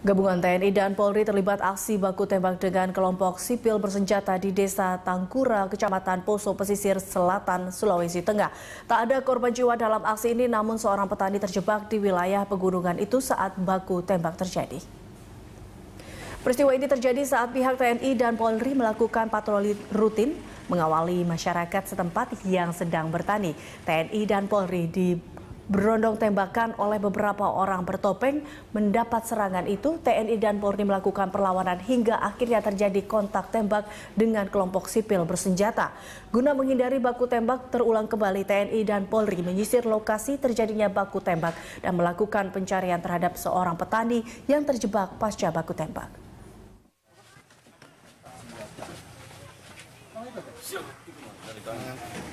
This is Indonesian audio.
Gabungan TNI dan Polri terlibat aksi baku tembak dengan kelompok sipil bersenjata di Desa Tangkura, Kecamatan Poso, Pesisir Selatan, Sulawesi Tengah. Tak ada korban jiwa dalam aksi ini, namun seorang petani terjebak di wilayah pegunungan itu saat baku tembak terjadi. Peristiwa ini terjadi saat pihak TNI dan Polri melakukan patroli rutin mengawali masyarakat setempat yang sedang bertani. TNI dan Polri di berondong tembakan oleh beberapa orang bertopeng. Mendapat serangan itu, TNI dan Polri melakukan perlawanan hingga akhirnya terjadi kontak tembak dengan kelompok sipil bersenjata. Guna menghindari baku tembak terulang kembali, TNI dan Polri menyisir lokasi terjadinya baku tembak dan melakukan pencarian terhadap seorang petani yang terjebak pasca baku tembak. Thank you.